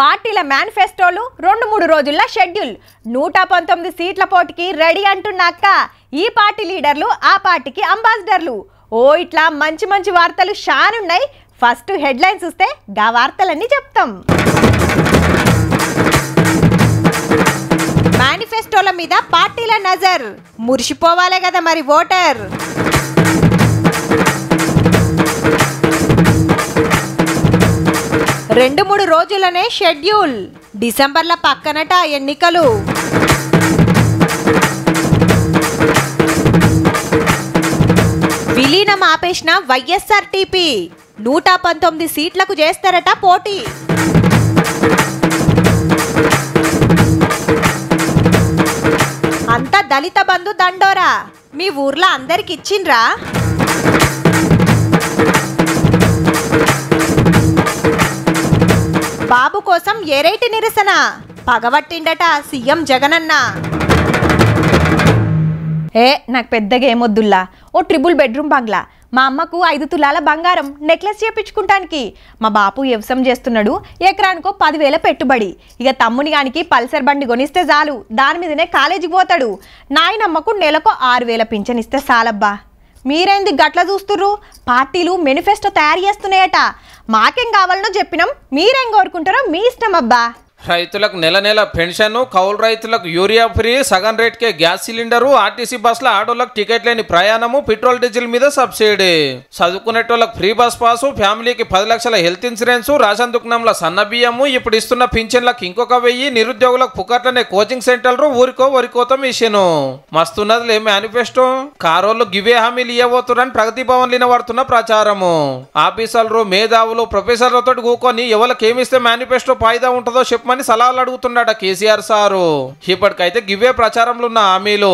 పార్టీల మేనిఫెస్టోలు రెండు మూడు రోజుల్లో షెడ్యూల్ నూట పంతొమ్మిది సీట్ల పోటీకి రెడీ అంటున్నాక ఈ పార్టీ లీడర్లు ఆ పార్టీకి అంబాసిడర్లు ఓ ఇట్లా మంచి మంచి వార్తలు షానున్నాయి ఫస్ట్ హెడ్లైన్స్ చూస్తే గా వార్తలన్నీ చెప్తాం మేనిఫెస్టోల మీద పార్టీల నజర్ మురిసిపోవాలే కదా మరి ఓటర్ రెండు మూడు రోజులనే షెడ్యూల్ డిసెంబర్ల పక్కనట ఎన్నికలు విలీనం ఆపేసిన వైఎస్ఆర్టీపీ నూట పంతొమ్మిది సీట్లకు చేస్తారట పోటీ అంత దళిత బంధు దండోరా మీ ఊర్లో అందరికి ఇచ్చిండ్రా బాబు కోసం ఏరైటి నిరసన పగబట్టిండట సీఎం జగనన్న ఏ నాకు పెద్దగా ఏమొద్దుల్లా ఓ ట్రిపుల్ బెడ్రూమ్ బంగ్లా మా అమ్మకు ఐదు తులాల బంగారం నెక్లెస్ చేయించుకుంటానికి మా బాపు వ్యవసాయం చేస్తున్నాడు ఎకరానికో పదివేల పెట్టుబడి ఇక తమ్ముని గానికి పల్సర్ బండి కొనిస్తే చాలు దాని మీదనే కాలేజీకి పోతాడు నాయనమ్మకు నెలకు ఆరు వేల పింఛన్ ఇస్తే చాలబ్బా మీరేంది గట్ల చూస్తుర్రు పార్టీలు మేనిఫెస్టో తయారు చేస్తున్నాయట మాకేం కావాలనో చెప్పినాం మీరేం కోరుకుంటారో మీ ఇష్టం అబ్బా రైతులకు నెల నెల పెన్షన్ కౌలు రైతులకు యూరియా ఫ్రీ సగం రేట్కే గ్యాస్ సిలిండరు ఆర్టీసీ బస్సుల ఆటోలకు టికెట్ లేని ప్రయాణము పెట్రోల్ డీజిల్ మీద సబ్సిడీ చదువుకునేటోళ్లకు ఫ్రీ బస్ పాసు ఫ్యామిలీకి పది లక్షల హెల్త్ ఇన్సూరెన్స్ రాషన్ దుకాణంలో సన్న బియ్యము ఇప్పుడు ఇస్తున్న పింఛన్లకు ఇంకొక వెయ్యి నిరుద్యోగులకు పుకట్లనే కోచింగ్ సెంటర్లు ఊరికో వరికోత మిషను మస్తున్నదిలే మేనిఫెస్టో కారోళ్ళు గివే హామీలు ఇవ్వబోతున్నారని ప్రగతి భవన్ వినబడుతున్న ప్రచారము ఆఫీసర్లు మేధావులు ప్రొఫెసర్లతో కూకొని ఎవరికి ఏమిస్తే మేనిఫెస్టో ఫాయిదా ఉంటుందో చెప్పు చూపమని సలహాలు అడుగుతున్నాడు కేసీఆర్ సారు ఇప్పటికైతే గివ్వే ప్రచారంలో ఉన్న హామీలు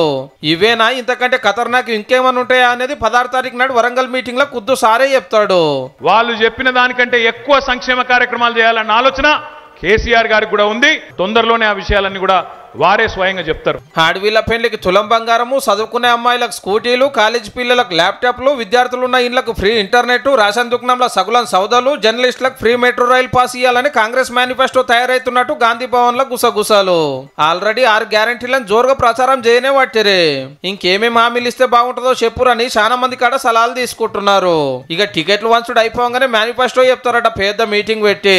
ఇవేనా ఇంతకంటే ఖతర్నాక్ ఇంకేమైనా ఉంటాయా అనేది పదహారు తారీఖు నాడు వరంగల్ మీటింగ్ లో కుద్దు సారే చెప్తాడు వాళ్ళు చెప్పిన దానికంటే ఎక్కువ సంక్షేమ కార్యక్రమాలు చేయాలన్న ఆలోచన కేసీఆర్ గారికి కూడా ఉంది తొందరలోనే ఆ విషయాలన్నీ కూడా వారే స్వయంగా చెప్తారు ఆడవీళ్ళ పెళ్లికి తులం బంగారము చదువుకునే అమ్మాయిలకు స్కూటీలు కాలేజీ పిల్లలకు ల్యాప్టాప్లు ఉన్న ఇళ్లకు ఫ్రీ ఇంటర్నెట్ రేషన్ దుకాణంలో సగులం సౌదాలు జర్నలిస్టులకు ఫ్రీ మెట్రో రైలు పాస్ ఇవ్వాలని కాంగ్రెస్ మేనిఫెస్టో తయారైతున్నట్టు గాంధీ భవన్ లో గుసగుసాలు ఆల్రెడీ ఆరు గ్యారంటీలను జోరుగా ప్రచారం చేయనే వాటిరే ఇంకేమేమి హామీలు ఇస్తే బాగుంటుందో చెప్పురని చాలా మంది కాడ సలహాలు తీసుకుంటున్నారు ఇక టికెట్లు వంచుడు అయిపోగానే మేనిఫెస్టో చెప్తారట పెద్ద మీటింగ్ పెట్టి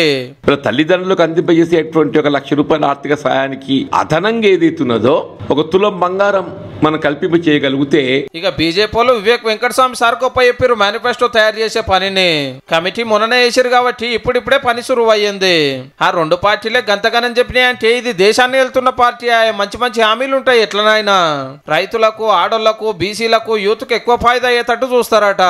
తల్లిదండ్రులకు అందింపజేసేటువంటి ఒక లక్ష రూపాయల ఆర్థిక సహాయానికి అదన ధనంగా ఒక తులం బంగారం మనం కల్పింప చేయగలిగితే ఇక బీజేపీలో వివేక్ వెంకటస్వామి సార్ గొప్ప చెప్పారు మేనిఫెస్టో తయారు చేసే పనిని కమిటీ మొన్ననే వేసారు కాబట్టి ఇప్పుడిప్పుడే పని సురువు అయ్యింది ఆ రెండు పార్టీలే గంతగనం చెప్పినాయంటే ఇది దేశాన్ని వెళ్తున్న పార్టీ ఆయన మంచి మంచి హామీలు ఉంటాయి ఎట్లనైనా రైతులకు ఆడోళ్లకు బీసీలకు యూత్కు ఎక్కువ ఫాయిదా అయ్యేటట్టు చూస్తారట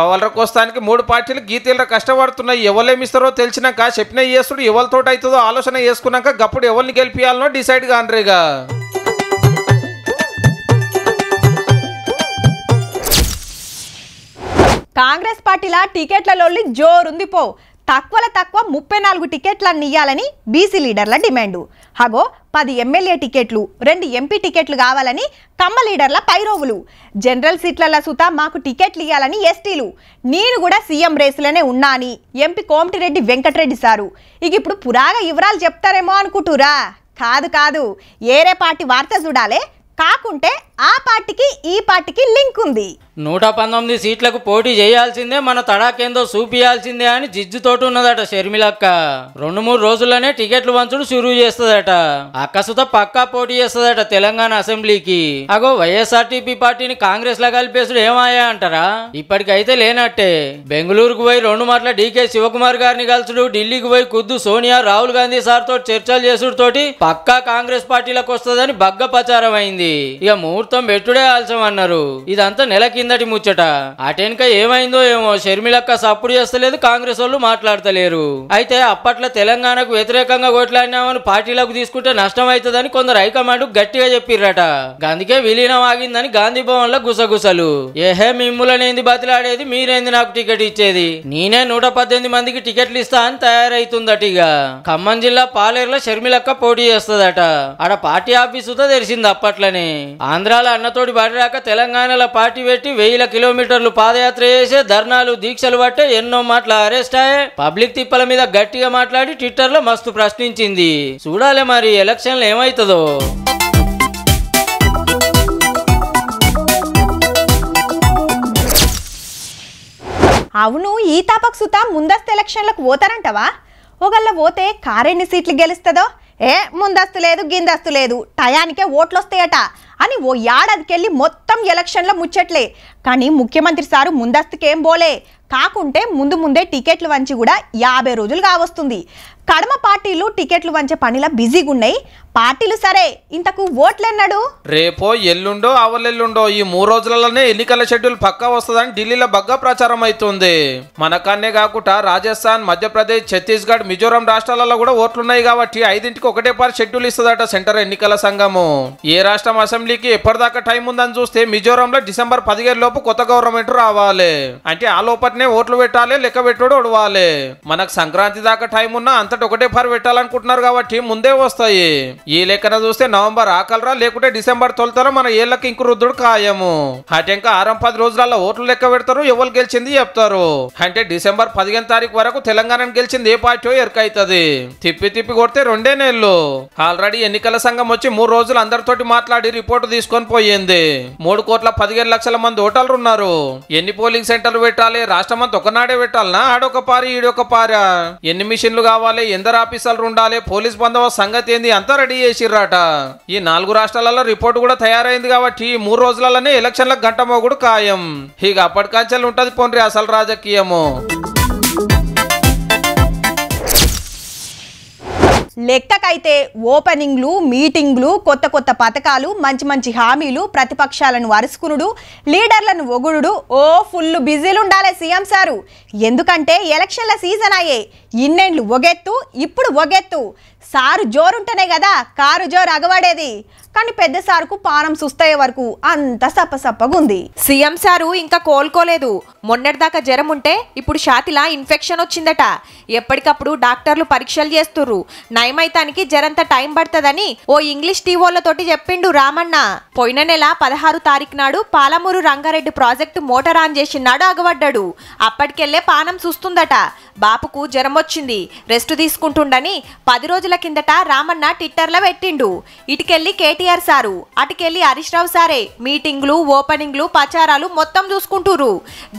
పవర్ కోస్తానికి మూడు పార్టీలు గీతీల కష్టపడుతున్నాయి ఎవరేమిస్తారో తెలిసినాక చెప్పిన చేస్తుడు ఎవరితోటి అవుతుందో ఆలోచన చేసుకున్నాక గప్పుడు ఎవరిని గెలిపియాలనో డిసైడ్ కానరేగా కాంగ్రెస్ పార్టీలా టికెట్లలో జోరుంది పో తక్కువల తక్కువ ముప్పై నాలుగు టికెట్లను ఇయ్యాలని బీసీ లీడర్ల డిమాండ్ హగో పది ఎమ్మెల్యే టికెట్లు రెండు ఎంపీ టికెట్లు కావాలని కమ్మ లీడర్ల పైరోవులు జనరల్ సీట్ల సుత మాకు టికెట్లు ఇవ్వాలని ఎస్టీలు నేను కూడా సీఎం రేసులోనే ఉన్నా అని ఎంపీ కోమటిరెడ్డి వెంకటరెడ్డి సారు ఇక ఇప్పుడు పురాగా వివరాలు చెప్తారేమో అనుకుంటురా కాదు కాదు ఏరే పార్టీ వార్త చూడాలే కాకుంటే ఆ పార్టీకి ఈ పార్టీకి లింక్ ఉంది నూట పంతొమ్మిది సీట్లకు పోటీ చేయాల్సిందే మన తడాకేందో చూపియాల్సిందే అని జిజ్జుతోటి ఉన్నదట షర్మిలక్క రెండు మూడు రోజుల్లోనే టికెట్లు వంచుడు సురువు చేస్తుందట అక్కసుతో పక్కా పోటీ చేస్తుందట తెలంగాణ అసెంబ్లీకి అగో వైఎస్ఆర్టీపీ పార్టీని కాంగ్రెస్ లా కలిపేసుడు ఏమాయా అంటారా ఇప్పటికైతే లేనట్టే బెంగళూరుకు పోయి రెండు మాటల డీకే శివకుమార్ గారిని కలుసుడు ఢిల్లీకి పోయి కుద్దు సోనియా రాహుల్ గాంధీ సార్ తోటి చర్చలు చేసుడు తోటి పక్కా కాంగ్రెస్ పార్టీలకు వస్తుందని బగ్గ ప్రచారం అయింది ఇక ముహూర్తం మొత్తం పెట్టుడే అన్నారు ఇదంతా నెల కిందటి ముచ్చట అటెనక ఏమైందో ఏమో షర్మిలక్క సప్పుడు చేస్తలేదు కాంగ్రెస్ వాళ్ళు మాట్లాడతలేరు అయితే అప్పట్లో తెలంగాణకు వ్యతిరేకంగా ఓట్లాడినామని పార్టీలకు తీసుకుంటే నష్టం అవుతుందని కొందరు హైకమాండ్ గట్టిగా చెప్పిర్రట అందుకే విలీనం ఆగిందని గాంధీ భవన్ లో గుసగుసలు ఏహే మిమ్ములనేది బతిలాడేది మీరేంది నాకు టికెట్ ఇచ్చేది నేనే నూట పద్దెనిమిది మందికి టికెట్లు ఇస్తా అని తయారైతుందట ఇక ఖమ్మం జిల్లా పాలేరులో షర్మిలక్క పోటీ చేస్తుందట ఆడ పార్టీ ఆఫీసుతో తెలిసింది అప్పట్లోనే ఆంధ్ర ఇవాళ అన్నతోటి రాక తెలంగాణలో పార్టీ పెట్టి వెయ్యిల కిలోమీటర్లు పాదయాత్ర చేసే ధర్నాలు దీక్షలు పట్టే ఎన్నో మాటలు అరెస్ట్ అయ్యే పబ్లిక్ తిప్పల మీద గట్టిగా మాట్లాడి ట్విట్టర్లో మస్తు ప్రశ్నించింది చూడాలి మరి ఎలక్షన్ ఏమవుతుందో అవును ఈ తాపక్ సుత ముందస్తు ఎలక్షన్లకు పోతారంటవా ఒకళ్ళ పోతే కారెన్ని సీట్లు గెలుస్తుందో ఏ ముందస్తు లేదు గిందస్తు లేదు టయానికే ఓట్లు వస్తాయట అని ఓ ఏడాదికెళ్ళి మొత్తం ఎలక్షన్లో ముచ్చట్లే కానీ ముఖ్యమంత్రి సారు ముందస్తుకేం బోలే కాకుంటే ముందు ముందే టికెట్లు వంచి కూడా యాభై రోజులు కావస్తుంది కడమ పార్టీలు టికెట్లు వంచే పనిలా బిజీగా ఉన్నాయి పార్టీలు సరే ఇంతకు ఓట్లెన్నాడు రేపో ఎల్లుండో అవలెల్లుండో ఈ మూడు రోజులలోనే ఎన్నికల షెడ్యూల్ పక్కా వస్తుందని ఢిల్లీలో బగ్గా ప్రచారం అవుతుంది మనకన్నే కాకుండా రాజస్థాన్ మధ్యప్రదేశ్ ఛత్తీస్గఢ్ మిజోరాం రాష్ట్రాలలో కూడా ఓట్లున్నాయి కాబట్టి ఐదింటికి ఒకటే పార్ షెడ్యూల్ ఇస్తుందట సెంటర్ ఎన్నికల సంఘము ఏ రాష్ట్రం అసెంబ్లీ అసెంబ్లీకి ఎప్పటిదాకా టైం ఉందని చూస్తే మిజోరంలో డిసెంబర్ పదిహేడు లోపు కొత్త గవర్నమెంట్ రావాలి అంటే ఆ లోపట్నే ఓట్లు పెట్టాలి లెక్క పెట్టుడు ఉడవాలి మనకు సంక్రాంతి దాకా టైం ఉన్నా అంతటి ఒకటే పరి పెట్టాలనుకుంటున్నారు కాబట్టి ముందే వస్తాయి ఈ లెక్కన చూస్తే నవంబర్ ఆకలరా లేకుంటే డిసెంబర్ తొలుతారో మన ఏళ్ళకి ఇంకురుద్దుడు ఖాయము అంటే ఇంకా ఆరం పది రోజులలో ఓట్లు లెక్క పెడతారు ఎవరు గెలిచింది చెప్తారు అంటే డిసెంబర్ పదిహేను తారీఖు వరకు తెలంగాణను గెలిచింది ఏ పార్టీ ఎరకైతుంది తిప్పి తిప్పి కొడితే రెండే నెలలు ఆల్రెడీ ఎన్నికల సంఘం వచ్చి మూడు రోజులు అందరితోటి మాట్లాడి రిపోర్ట్ ఓటు తీసుకొని పోయింది మూడు కోట్ల పదిహేను లక్షల మంది ఓటర్లు ఉన్నారు ఎన్ని పోలింగ్ సెంటర్లు పెట్టాలి రాష్ట్రం అంతా ఒకనాడే పెట్టాలనా ఆడొక పారి ఈడొక పార ఎన్ని మిషన్లు కావాలి ఎందరు ఆఫీసర్లు ఉండాలి పోలీస్ బందోబస్తు సంగతి ఏంది అంతా రెడీ చేసిర్రాట ఈ నాలుగు రాష్ట్రాలలో రిపోర్ట్ కూడా తయారైంది కాబట్టి మూడు రోజులలోనే ఎలక్షన్లకు గంట మోగుడు ఖాయం ఇక అప్పటికంచెలు ఉంటది పొండ్రి అసలు రాజకీయము లెక్కకైతే ఓపెనింగ్లు మీటింగ్లు కొత్త కొత్త పథకాలు మంచి మంచి హామీలు ప్రతిపక్షాలను అరుసుకునుడు లీడర్లను ఒగుడు ఓ ఫుల్ బిజీలు ఉండాలి సీఎం సారు ఎందుకంటే ఎలక్షన్ల సీజన్ అయ్యే ఇన్నేళ్ళు ఒగెత్తు ఇప్పుడు ఒగెత్తు సారు జోరుంటేనే కదా కారు జోరు అగవాడేది కానీ పెద్ద సారుకు పానం సుస్తయ్యే వరకు అంత సప్పసప్పగుంది సీఎం సారు ఇంకా కోలుకోలేదు మొన్నటిదాకా జ్వరం ఉంటే ఇప్పుడు షాతిలా ఇన్ఫెక్షన్ వచ్చిందట ఎప్పటికప్పుడు డాక్టర్లు పరీక్షలు చేస్తుర్రు నయమైతానికి జ్వరంత టైం పడుతుందని ఓ ఇంగ్లీష్ టీవోళ్లతోటి చెప్పిండు రామన్న పోయిన నెల పదహారు తారీఖు నాడు Palamuru Rangareddy project motor on చేసినాడు అగబడ్డాడు అప్పటికెళ్లే పానం చూస్తుందట బాపుకు జ్వరం వచ్చింది రెస్ట్ తీసుకుంటుండని పది రోజుల కిందట రామన్న ట్విట్టర్లో పెట్టిండు ఇటుకెళ్ళి కేటీఆర్ సారు అటుకెళ్ళి హరీష్ రావు సారే మీటింగ్లు ఓపెనింగ్లు ప్రచారాలు మొత్తం చూసుకుంటురు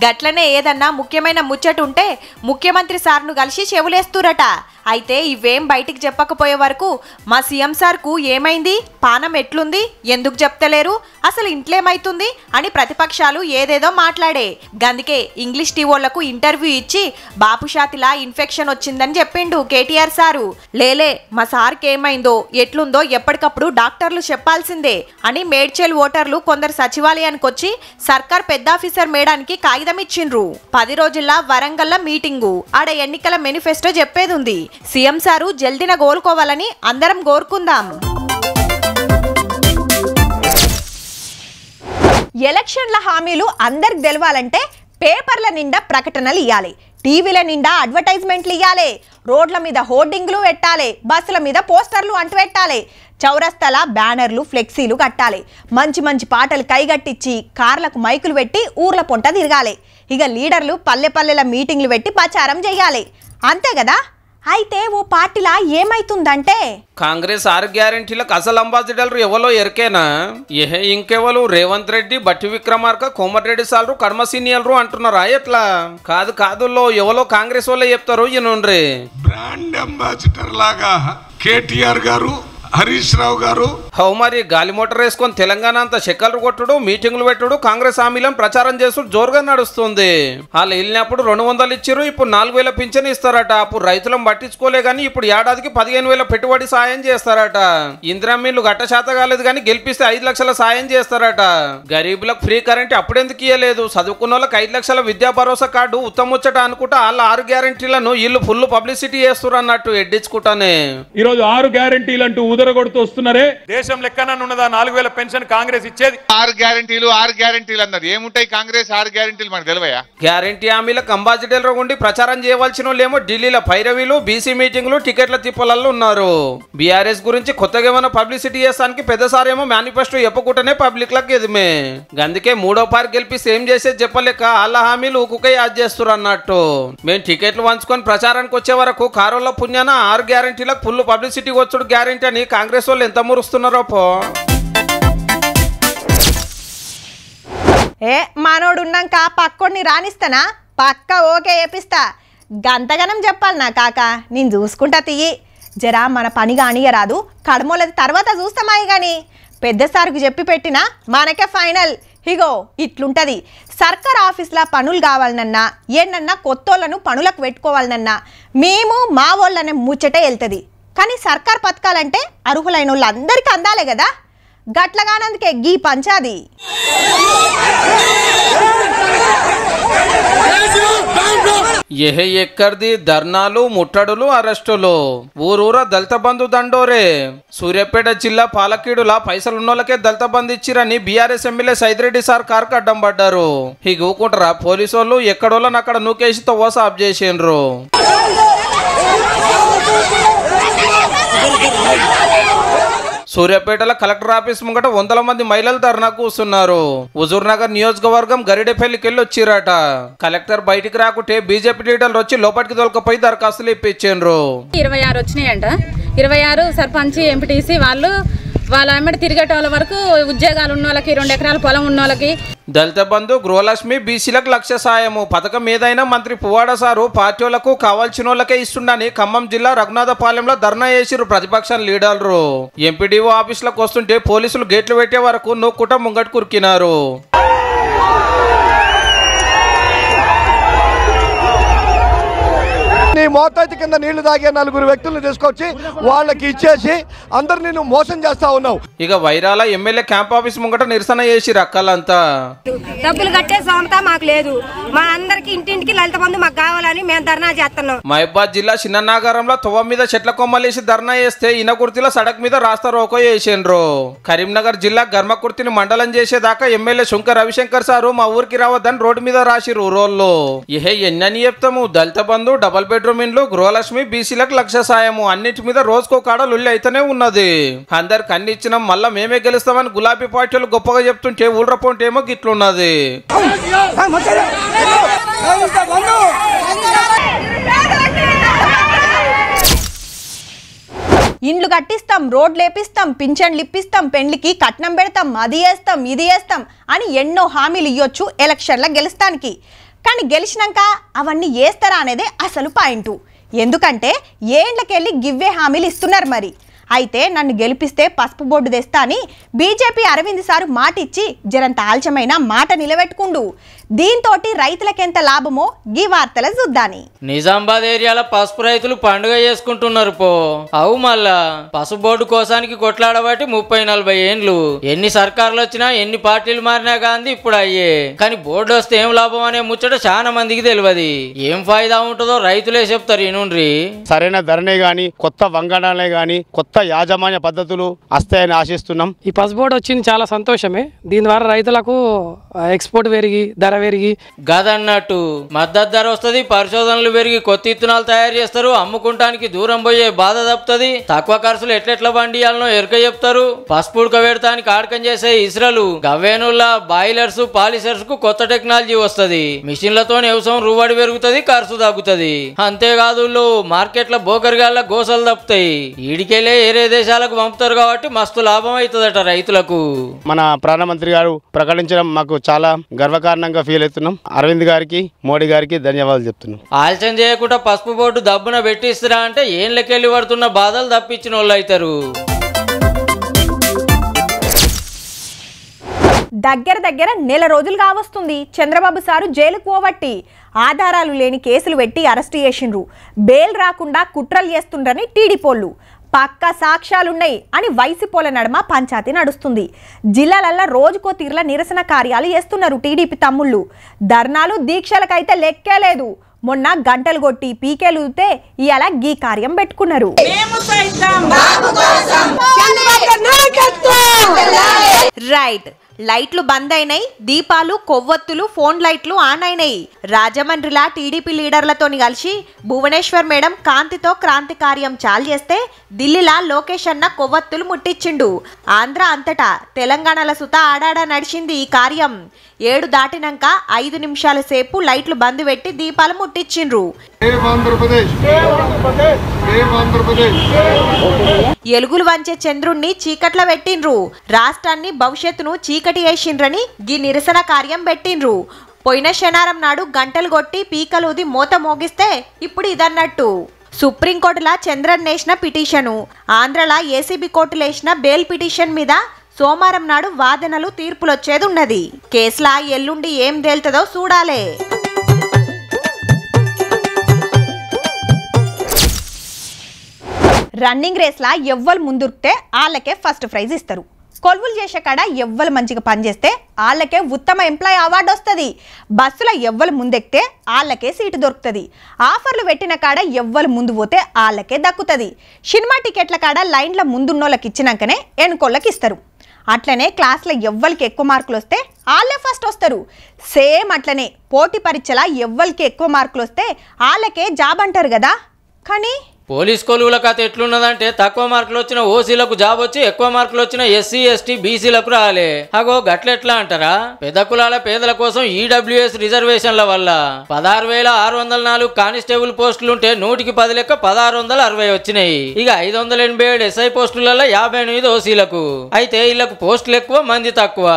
గట్లనే ఏదన్నా ముఖ్యమైన ముచ్చటుంటే ముఖ్యమంత్రి సార్ను కలిసి చెవులేస్తురట అయితే ఇవేం బయటికి చెప్పకపోయే వరకు మా సీఎం సార్కు ఏమైంది పానం ఎట్లుంది ఎందుకు చెప్తలేరు అసలు ఇంట్లేమైతుంది అని ప్రతిపక్షాలు ఏదేదో మాట్లాడే గందుకే ఇంగ్లీష్ టీవోళ్లకు ఇంటర్వ్యూ ఇచ్చి బాపుషాతిలా ఇన్ఫెక్షన్ వచ్చిందని చెప్పిండు కేటీఆర్ సారు లేలే మా ఏమైందో ఎట్లుందో ఎప్పటికప్పుడు డాక్టర్లు చెప్పాల్సిందే అని మేడ్చేల్ ఓటర్లు కొందరు సచివాలయానికి వచ్చి సర్కార్ పెద్ద ఆఫీసర్ మేడానికి కాగితం ఇచ్చిండ్రు పది రోజుల వరంగల్ల మీటింగు ఆడ ఎన్నికల మేనిఫెస్టో చెప్పేది ఉంది సీఎం సారు జల్దిన గోలుకోవాలని అందరం కోరుకుందాం ఎలక్షన్ల హామీలు అందరికి తెలవాలంటే పేపర్ల నిండా ప్రకటనలు ఇవ్వాలి టీవీల నిండా అడ్వర్టైజ్మెంట్లు ఇవ్వాలి రోడ్ల మీద హోర్డింగ్లు పెట్టాలి బస్సుల మీద పోస్టర్లు అంటుపెట్టాలి చౌరస్తల బ్యానర్లు ఫ్లెక్సీలు కట్టాలి మంచి మంచి పాటలు కైగట్టించి కార్లకు మైకులు పెట్టి ఊర్ల పొంట తిరగాలి ఇక లీడర్లు పల్లె పల్లెల మీటింగ్లు పెట్టి ప్రచారం చేయాలి అంతే కదా అయితే ఓ పార్టీలా ఏమైతుందంటే కాంగ్రెస్ ఆరు గ్యారంటీలకు అసలు అంబాసిడర్ ఎవరో ఎరికేనా ఏహే ఇంకెవరు రేవంత్ రెడ్డి బట్టి విక్రమార్క కోమటిరెడ్డి సార్ కర్మ సీనియర్లు అంటున్నారా ఎట్లా కాదు కాదుల్లో ఎవరో కాంగ్రెస్ వాళ్ళే చెప్తారు ఈయనుండ్రి బ్రాండ్ అంబాసిడర్ లాగా కేటీఆర్ గారు హరీష్ రావు గారు హౌ మరి గాలి మోటార్ వేసుకొని తెలంగాణ అంతా చెక్కలు కొట్టుడు మీటింగులు పెట్టుడు కాంగ్రెస్ హామీలను ప్రచారం చేస్తూ జోరుగా నడుస్తుంది వాళ్ళు వెళ్ళినప్పుడు రెండు వందలు ఇచ్చారు ఇప్పుడు నాలుగు వేల పింఛన్ ఇస్తారట అప్పుడు రైతులను పట్టించుకోలే కానీ ఇప్పుడు ఏడాదికి పదిహేను వేల పెట్టుబడి సాయం చేస్తారట ఇంద్రమీళ్ళు గట్ట శాత కాలేదు కానీ గెలిపిస్తే ఐదు లక్షల సాయం చేస్తారట గరీబులకు ఫ్రీ కరెంట్ అప్పుడెందుకు ఇవ్వలేదు చదువుకున్న వాళ్ళకి ఐదు లక్షల విద్యా భరోసా కార్డు ఉత్తమొచ్చట అనుకుంటా వాళ్ళ ఆరు గ్యారంటీలను వీళ్ళు ఫుల్ పబ్లిసిటీ చేస్తారు అన్నట్టు ఎడ్డించుకుంటానే ఈరోజు ఆరు గ్యారంటీలు అంటూ కుదరగొడుతూ వస్తున్నారే దేశం లెక్కనన్నున్నదా నాలుగు వేల పెన్షన్ కాంగ్రెస్ ఇచ్చేది ఆరు గ్యారంటీలు ఆరు గ్యారంటీలు అన్నారు ఏముంటాయి కాంగ్రెస్ ఆరు గ్యారంటీలు మనకు తెలివయా గ్యారంటీ హామీలకు అంబాసిడర్లో ఉండి ప్రచారం చేయవలసిన వాళ్ళేమో ఢిల్లీలో భైరవీలు బీసీ మీటింగ్లు టికెట్ల తిప్పలల్లో ఉన్నారు బీఆర్ఎస్ గురించి కొత్తగా ఏమైనా పబ్లిసిటీ చేస్తానికి పెద్దసారేమో మేనిఫెస్టో చెప్పకుండానే పబ్లిక్ లకు ఎదుమే అందుకే మూడో పార్ గెలిపి సేమ్ చేసేది చెప్పలేక వాళ్ళ హామీలు ఊకే యాద్ చేస్తారు అన్నట్టు మేము టికెట్లు పంచుకొని ప్రచారానికి వచ్చే వరకు కారులో పుణ్యాన ఆరు గ్యారంటీలకు ఫుల్ పబ్లిసిటీ వచ్చుడు గ్యారంటీ అని కాంగ్రెస్ వాళ్ళు ఎంత మురుస్తున్నారో పో ఏ మానవుడు ఉన్నాక పక్కోడిని రాణిస్తానా పక్క ఓకే ఏపిస్తా గంతగనం చెప్పాలి నా కాక నేను చూసుకుంటా తీయి జరా మన పని కానియరాదు కడమోలది తర్వాత చూస్తామాయి కానీ పెద్ద సార్కు చెప్పి పెట్టినా మనకే ఫైనల్ ఇగో ఇట్లుంటుంది సర్కార్ ఆఫీస్లో పనులు కావాలనన్నా ఏంటన్నా కొత్తోళ్లను పనులకు పెట్టుకోవాలనన్నా మేము మా వాళ్ళనే ముచ్చటే వెళ్తుంది కానీ సర్కార్ పథకాలంటే అర్హులైన వాళ్ళు అందరికీ అందాలే కదా గట్లగానందుకే గీ పంచాది ఎహే ఎక్కర్ది ధర్నాలు ముట్టడులు అరెస్టులు ఊరూర దళిత బంధు దండోరే సూర్యాపేట జిల్లా పాలకీడులా పైసలున్నోళ్ళకే దళిత బంధు ఇచ్చిరని BRS MLA Saidireddy sir car అడ్డం పడ్డారు ఈ గూకుంటరా పోలీసోళ్ళు ఎక్కడోళ్ళని అక్కడ తవ్వ ఓసాబ్ చేసిండ్రు సూర్యాపేటలో కలెక్టర్ ఆఫీస్ ముంగట వందల మంది మహిళలు ధర్నా కూస్తున్నారు హుజూర్ నగర్ నియోజకవర్గం గరిడెపల్లికి వెళ్ళి వచ్చిరట కలెక్టర్ బయటికి రాకుంటే బీజేపీ లీడర్లు వచ్చి లోపలికి తోలుకపోయి దరఖాస్తులు ఇప్పించారు ఇరవై ఆరు వచ్చినాయంట ఇరవై ఆరు సర్పంచ్ ఎంపీటీసీ వాళ్ళు వాళ్ళ అమ్మడి తిరిగేట వరకు ఉద్యోగాలు ఉన్న వాళ్ళకి రెండు ఎకరాల పొలం ఉన్న వాళ్ళకి దళిత బంధు గృహలక్ష్మి బీసీలకు లక్ష సాయము పథకం ఏదైనా మంత్రి పువ్వాడ సారు పార్టీలకు కావాల్సిన వాళ్ళకే ఇస్తుండని ఖమ్మం జిల్లా రఘునాథపాలెంలో ధర్నా చేసిరు ప్రతిపక్ష లీడర్లు ఎంపీడీఓ ఆఫీసులకు వస్తుంటే పోలీసులు గేట్లు పెట్టే వరకు నొక్కుట ముంగట్ కురికినారు నీ మోతాజు కింద నీళ్లు తాగే నలుగురు వ్యక్తులను తీసుకొచ్చి వాళ్ళకి ఇచ్చేసి అందరు నేను మోసం చేస్తా ఉన్నావు ఇక వైరాల ఎమ్మెల్యే క్యాంప్ ఆఫీస్ ముంగట నిరసన చేసి రక్కలంతా డబ్బులు కట్టే సోమత మాకు లేదు మా అందరికి ఇంటింటికి లలిత బంధు మాకు కావాలని మేము ధర్నా చేస్తున్నాం మహబాద్ జిల్లా చిన్ననాగారంలో తువ్వ మీద చెట్ల కొమ్మలేసి ధర్నా చేస్తే ఇనకుర్తిలో సడక్ మీద రాస్తా రోకో చేసిండ్రు కరీంనగర్ జిల్లా గర్మకుర్తిని మండలం చేసేదాకా ఎమ్మెల్యే శుంకర్ రవిశంకర్ సారు మా ఊరికి రావద్దని రోడ్డు మీద రాసి రోల్లో ఇహే ఎన్నని చెప్తాము Dalit Bandhu double bed bedroom ఇండ్లు గృహలక్ష్మి బీసీలకు లక్ష సాయము అన్నిటి మీద రోజుకో కాడ లొల్లి అయితేనే ఉన్నది అందరు కన్ని ఇచ్చినాం మళ్ళా మేమే గెలుస్తామని గులాబీ పార్టీలు గొప్పగా చెప్తుంటే ఊళ్ళపోంటేమో గిట్లున్నది ఇండ్లు కట్టిస్తాం రోడ్లు వేపిస్తాం పింఛన్లు ఇప్పిస్తాం పెండ్లికి కట్నం పెడతాం అది వేస్తాం ఇది వేస్తాం అని ఎన్నో హామీలు ఇవ్వచ్చు ఎలక్షన్ల గెలుస్తానికి కానీ గెలిచినాక అవన్నీ వేస్తారా అనేది అసలు పాయింట్ ఎందుకంటే ఏండ్లకెళ్ళి గివ్వే హామీలు ఇస్తున్నారు మరి అయితే నన్ను గెలిపిస్తే పసుపు బోర్డు తెస్తా అని బీజేపీ అరవింద్ సారు మాట ఇచ్చి జరంత ఆలస్యమైన మాట నిలబెట్టుకుండు దీంతో రైతులకెంత లాభమో ఈ వార్తల చూద్దాని నిజామాబాద్ ఏరియాలో పసుపు రైతులు పండుగ చేసుకుంటున్నారు పో అవు మళ్ళా పసుపు బోర్డు కోసానికి కొట్లాడబట్టి ముప్పై నలభై ఏండ్లు ఎన్ని సర్కార్లు వచ్చినా ఎన్ని పార్టీలు మారినా గాంధీ ఇప్పుడు అయ్యే కానీ బోర్డు వస్తే ఏం లాభం అనే ముచ్చట చాలా మందికి తెలియదు ఏం ఫాయిదా ఉంటుందో రైతులే చెప్తారు ఇనుండ్రి సరైన ధరనే గాని కొత్త వంగడాలే గాని కొత్త యాజమాన్య పద్ధతులు వస్తాయని ఆశిస్తున్నాం ఈ పసుపు బోర్డు వచ్చింది చాలా సంతోషమే దీని ద్వారా రైతులకు ఎక్స్పోర్ట్ పెరిగి ధర పెరిగి గదన్నట్టు మద్దతు ధర వస్తుంది పరిశోధనలు పెరిగి కొత్త ఇత్తనాలు తయారు చేస్తారు అమ్ముకుంటానికి దూరం పోయే బాధ తప్పుతుంది తక్కువ ఖర్చులు ఎట్లెట్ల పండియాలనో ఎరుక చెప్తారు పసుపుడుక పెడతానికి ఆడకం చేసే ఇస్రలు గవ్వేనుల బాయిలర్స్ పాలిసర్స్ కు కొత్త టెక్నాలజీ వస్తుంది మిషన్లతో వ్యవసాయం రూబడి పెరుగుతుంది ఖర్చు తగ్గుతుంది అంతేకాదు మార్కెట్ల బోకరిగాళ్ళ గోసలు తప్పుతాయి ఈడికెళ్ళే ఏరే దేశాలకు పంపుతారు కాబట్టి మస్తు లాభం అవుతుందట రైతులకు మన ప్రధానమంత్రి గారు ప్రకటించడం మాకు చాలా గర్వకారణంగా ఫీల్ అవుతున్నాం అరవింద్ గారికి మోడీ గారికి ధన్యవాదాలు చెప్తున్నాం ఆలస్యం చేయకుండా పసుపు బోర్డు దబ్బున పెట్టిస్తురా అంటే ఏం లెక్కెళ్ళి పడుతున్న బాధలు తప్పించిన వాళ్ళు అవుతారు దగ్గర దగ్గర నెల రోజులు వస్తుంది చంద్రబాబు సారు జైలుకు పోవట్టి ఆధారాలు లేని కేసులు పెట్టి అరెస్ట్ చేసిండ్రు బెయిల్ రాకుండా కుట్రలు చేస్తుండ్రని టీడీపోళ్ళు పక్క సాక్ష్యాలున్నాయి అని వైసీపోల నడమ పంచాయతీ నడుస్తుంది జిల్లాలల్లో రోజుకో తీరుల నిరసన కార్యాలు చేస్తున్నారు టీడీపీ తమ్ముళ్ళు ధర్నాలు దీక్షలకైతే లెక్కే లేదు మొన్న గంటలు కొట్టి పీకేలు ఇలా గీ కార్యం పెట్టుకున్నారు రైట్ లైట్లు బంద్ అయినాయి దీపాలు కొవ్వొత్తులు ఫోన్ లైట్లు ఆన్ అయినాయి రాజమండ్రిలా టీడీపీ లీడర్లతో కలిసి భువనేశ్వర్ మేడం కాంతితో క్రాంతి కార్యం చాలు చేస్తే ఢిల్లీలా లోకేష్ అన్న కొవ్వొత్తులు ముట్టించిండు ఆంధ్ర అంతటా తెలంగాణల సుత ఆడాడ నడిచింది ఈ కార్యం ఏడు దాటినాక ఐదు నిమిషాల సేపు లైట్లు బంద్ పెట్టి దీపాలు ముట్టించిండ్రు ఎలుగులు వంచే చంద్రుణ్ణి చీకట్ల పెట్టిండ్రు రాష్ట్రాన్ని భవిష్యత్తును చీకటి వేసిండ్రని గీ నిరసన కార్యం పెట్టిండ్రు పోయిన శనారం నాడు గంటలు కొట్టి పీకలూది మూత మోగిస్తే ఇప్పుడు ఇదన్నట్టు సుప్రీంకోర్టులా చంద్రన్ వేసిన పిటిషను ఆంధ్రలా ఏసీబీ కోర్టులేసిన బెయిల్ పిటిషన్ మీద సోమవారం నాడు వాదనలు తీర్పులొచ్చేది ఉన్నది కేసులా ఎల్లుండి ఏం తేల్తదో చూడాలే రన్నింగ్ రేస్లా ఎవ్వరు ముందుర్తే వాళ్ళకే ఫస్ట్ ప్రైజ్ ఇస్తారు కొలువులు చేసే కాడ ఎవ్వరు మంచిగా పనిచేస్తే వాళ్ళకే ఉత్తమ ఎంప్లాయ్ అవార్డు వస్తుంది బస్సులో ఎవ్వరు ముందెక్కితే వాళ్ళకే సీటు దొరుకుతుంది ఆఫర్లు పెట్టిన కాడ ఎవ్వరు ముందు పోతే వాళ్ళకే దక్కుతుంది సినిమా టికెట్ల కాడ లైన్ల ముందున్నోళ్ళకి ఇచ్చినాకనే ఎనుకోళ్ళకి ఇస్తారు అట్లనే క్లాస్లో ఎవ్వరికి ఎక్కువ మార్కులు వస్తే వాళ్ళే ఫస్ట్ వస్తారు సేమ్ అట్లనే పోటీ పరీక్షలా ఎవ్వరికి ఎక్కువ మార్కులు వస్తే వాళ్ళకే జాబ్ అంటారు కదా కానీ పోలీస్ కొలువుల కథ ఎట్లున్నదంటే తక్కువ మార్కులు వచ్చిన ఓసీలకు జాబ్ వచ్చి ఎక్కువ మార్కులు వచ్చిన ఎస్సీ ఎస్టీ బీసీలకు రాలే అగో గట్లెట్లా అంటారా పెద్ద కులాల పేదల కోసం ఈడబ్ల్యూఎస్ రిజర్వేషన్ల వల్ల పదహారు వేల ఆరు వందల నాలుగు కానిస్టేబుల్ పోస్టులుంటే నూటికి పది లెక్క పదహారు వందల అరవై వచ్చినాయి ఇక ఐదు వందల ఎనభై ఏడు ఎస్ఐ పోస్టులలో యాభై ఎనిమిది ఓసీలకు అయితే వీళ్ళకు పోస్టులు ఎక్కువ మంది తక్కువ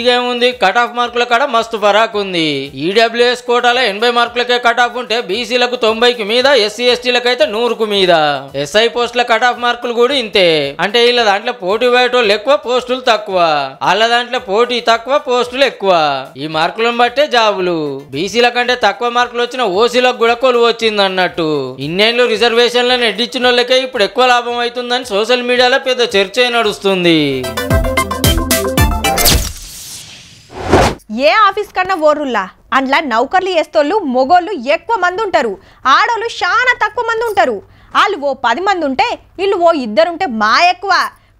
ఇగేముంది కట్ ఆఫ్ మార్కుల కడ మస్తు పరాకు ఉంది ఈడబ్ల్యూఎస్ కోటాలో ఎనభై మార్కులకే కట్ ఆఫ్ ఉంటే బీసీలకు తొంభైకి మీద ఎస్సీ ఎస్టీలకైతే నూరుకు మీద మీద ఎస్ఐ పోస్టుల కట్ ఆఫ్ మార్కులు కూడా ఇంతే అంటే వీళ్ళ దాంట్లో పోటీ పోయేటోళ్ళు ఎక్కువ పోస్టులు తక్కువ వాళ్ళ దాంట్లో పోటీ తక్కువ పోస్టులు ఎక్కువ ఈ మార్కులను బట్టే జాబులు బీసీల కంటే తక్కువ మార్కులు వచ్చిన ఓసీలకు కూడా కొలువు వచ్చింది అన్నట్టు ఇన్నేళ్లు రిజర్వేషన్లను ఎడ్డించిన వాళ్ళకే ఇప్పుడు ఎక్కువ లాభం అవుతుందని సోషల్ మీడియాలో పెద్ద చర్చ నడుస్తుంది ఏ ఆఫీస్ కన్నా ఓర్రుల్లా అందులో నౌకర్లు వేస్తోళ్ళు మొగోళ్ళు ఎక్కువ మంది ఉంటారు ఆడోళ్ళు చాలా తక్కువ మంది ఉంటారు వాళ్ళు ఓ పది మంది ఉంటే వీళ్ళు ఓ ఇద్దరుంటే మా ఎక్కువ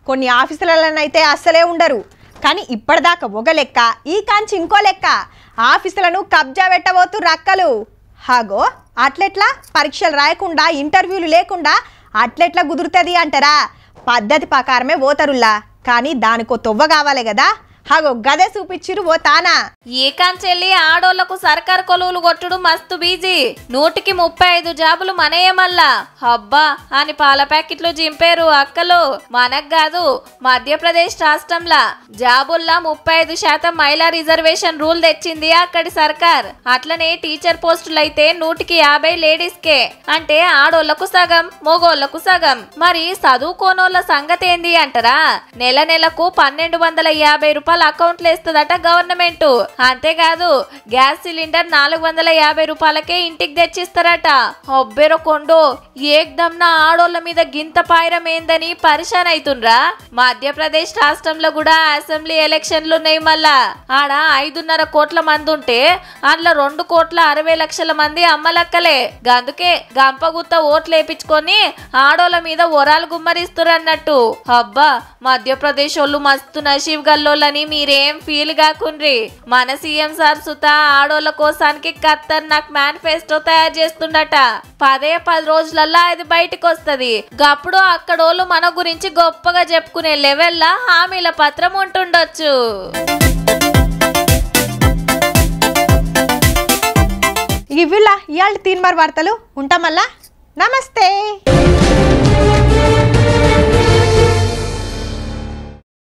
కొన్ని ఆఫీసులలోనైతే అస్సలే ఉండరు కానీ ఇప్పటిదాకా ఒక లెక్క ఈ కాంచి ఇంకో లెక్క ఆఫీసులను కబ్జా పెట్టబోతు రక్కలు హాగో అట్లెట్లా పరీక్షలు రాయకుండా ఇంటర్వ్యూలు లేకుండా అట్లెట్లా కుదురుతుంది అంటారా పద్ధతి ప్రకారమే పోతరుల్లా కానీ దానికో తొవ్వ కావాలి కదా హాగో గదే చూపించిరు ఓ తానా ఏకాంచెల్లి ఆడోళ్లకు సర్కార్ కొలువులు కొట్టుడు మస్తు బీజీ నూటికి ముప్పై ఐదు జాబులు మనయమల్లా హబ్బా అని పాల ప్యాకెట్లు జింపేరు అక్కలు మనకు కాదు మధ్యప్రదేశ్ రాష్ట్రంలా జాబుల్లా ముప్పై ఐదు శాతం మహిళా రిజర్వేషన్ రూల్ తెచ్చింది అక్కడి సర్కార్ అట్లనే టీచర్ పోస్టులు అయితే నూటికి యాభై లేడీస్ కే అంటే ఆడోళ్లకు సగం మొగోళ్లకు సగం మరి చదువుకోనోళ్ల సంగతి ఏంది అంటారా నెల నెలకు పన్నెండు వందల యాభై రూపాయలు రూపాయల అకౌంట్లు వేస్తుందట గవర్నమెంట్ అంతేకాదు గ్యాస్ సిలిండర్ నాలుగు వందల యాభై రూపాయలకే ఇంటికి తెచ్చిస్తారట ఒబ్బెరో కొండు ఏకదమ్ నా ఆడోళ్ళ మీద గింత పాయరం ఏందని పరిశాన్ అవుతుండ్రా మధ్యప్రదేశ్ రాష్ట్రంలో కూడా అసెంబ్లీ ఎలక్షన్లు ఉన్నాయి మళ్ళా ఆడ ఐదున్నర కోట్ల మంది ఉంటే అందులో రెండు కోట్ల అరవై లక్షల మంది అమ్మలక్కలే అందుకే గంపగుత్త ఓట్లు వేపించుకొని ఆడోళ్ళ మీద ఒరాలు గుమ్మరిస్తురన్నట్టు అబ్బా మధ్యప్రదేశ్ వాళ్ళు మస్తు నషీవ్ గల్లోళ్ళని కానీ మీరేం ఫీల్ కాకుండ్రి మన సీఎం సార్ సుత ఆడోళ్ళ కోసానికి ఖత్తర్ నాకు మేనిఫెస్టో తయారు చేస్తుండట పదే పది రోజులల్లా అది బయటకు వస్తుంది గప్పుడు అక్కడోళ్ళు మన గురించి గొప్పగా చెప్పుకునే లెవెల్లా హామీల పత్రం ఉంటుండొచ్చు ఇవిలా ఇవాళ తీన్మార్ వార్తలు ఉంటామల్లా నమస్తే